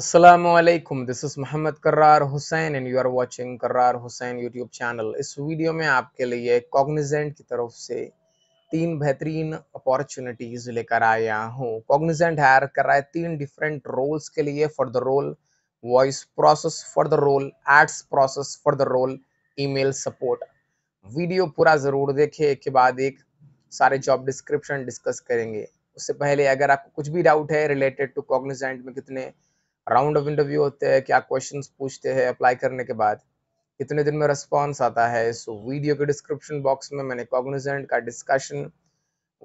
Aslam this is Mohammad Karrar Hussain and you are watching Karrar Hussain YouTube channel इस video में आपके लिए कॉग्निजेंट की तरफ से तीन बेहतरीन अपॉर्चुनिटीज़ लेकर आया हूँ कॉग्निजेंट हायर कर रहा है तीन डिफरेंट रोल्स के लिए for the role voice process for the role ads process for the role email support video पूरा ज़रूर देखे के बाद एक सारे जॉब डिस्क्रिप्शन डिस्कस करेंगे उससे पहले अगर आपको कुछ भी डाउट है रिलेटेड टू कॉग्निजेंट में कितने राउंड ऑफ इंटरव्यू होते हैं क्या क्वेश्चन पूछते हैं अप्लाई करने के बाद कितने दिन में रिस्पॉन्स आता है इस वीडियो के डिस्क्रिप्शन बॉक्स में मैंने कॉग्निजेंट का डिस्कशन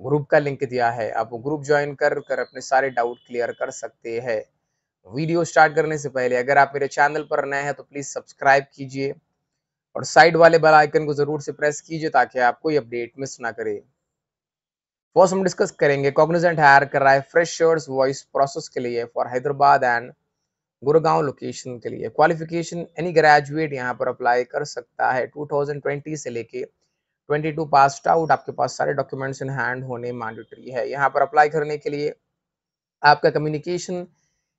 ग्रुप का लिंक दिया है आप वो ग्रुप ज्वाइन कर कर अपने सारे डाउट क्लियर कर सकते हैं वीडियो स्टार्ट करने से पहले अगर आप मेरे चैनल पर नए हैं तो प्लीज़ सब्सक्राइब कीजिए और साइड वाले बेल आइकन को ज़रूर से प्रेस कीजिए ताकि आप कोई अपडेट मिस ना करें फर्स्ट हम डिस्कस करेंगे कॉग्निजेंट हायर कर रहा है फ्रेशर्स वॉइस प्रोसेस के लिए for Hyderabad and Gurgaon location के लिए क्वालिफिकेशन एनी ग्रेजुएट यहाँ पर अप्लाई कर सकता है 2020 से लेके 22 पास आउट आपके पास सारे डॉक्यूमेंट्स इन हैंड होने मैंडेटरी है यहाँ पर अप्लाई करने के लिए आपका कम्युनिकेशन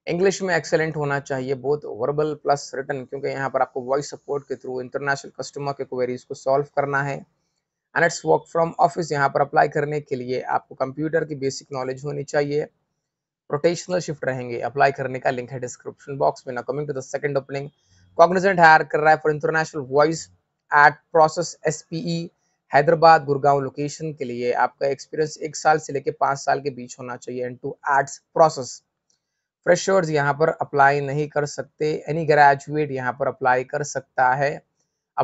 इंग्लिश में एक्सेलेंट होना चाहिए बोथ वर्बल प्लस रिटर्न क्योंकि यहाँ पर आपको वॉइस सपोर्ट के थ्रू इंटरनेशनल कस्टमर के क्वेरीज को सॉल्व करना है and it's work from office यहाँ पर अप्लाई करने के लिए आपको कंप्यूटर की बेसिक नॉलेज होनी चाहिए रोटेशनल शिफ्ट रहेंगे अप्लाई करने का लिंक है डिस्क्रिप्शन बॉक्स में ना coming to the second opening Cognizant hire कर रहा है for international voice at process एस हैदराबाद गुरगांव लोकेशन के लिए आपका एक्सपीरियंस एक साल से लेकर पाँच साल के बीच होना चाहिए and two ads process freshers यहाँ पर अप्लाई नहीं कर सकते एनी ग्रेजुएट यहाँ पर अप्लाई कर सकता है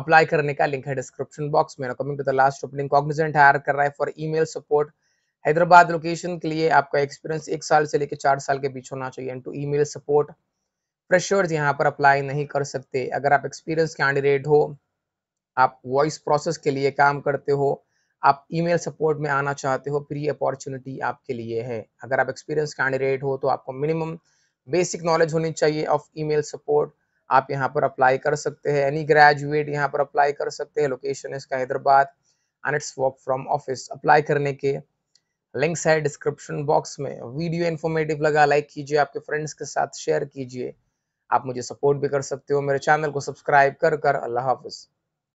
अप्लाई करने का लिंक है डिस्क्रिप्शन बॉक्स में coming to the last opening Cognizant hire कर रहा है for email support Hyderabad location के लिए आपका एक्सपीरियंस एक साल से लेकर चार साल के बीच होना चाहिए and to email support pressures यहाँ पर अप्लाई नहीं कर सकते अगर आप एक्सपीरियंस कैंडिडेट हो आप वॉइस प्रोसेस के लिए काम करते हो आप ईमेल सपोर्ट में आना चाहते हो फिर ये अपॉर्चुनिटी आपके लिए है अगर आप एक्सपीरियंस कैंडिडेट हो तो आपको मिनिमम बेसिक नॉलेज होनी चाहिए ऑफ ईमेल सपोर्ट आप यहाँ पर अप्लाई कर सकते हैं एनी ग्रेजुएट यहाँ पर अप्लाई कर सकते हैं लोकेशन इसका Hyderabad and it's work from office apply करने के लिंक्स है डिस्क्रिप्शन बॉक्स में वीडियो इन्फॉर्मेटिव लगा लाइक कीजिए आपके फ्रेंड्स के साथ शेयर कीजिए आप मुझे सपोर्ट भी कर सकते हो मेरे चैनल को सब्सक्राइब कर कर अल्लाह हाफिज़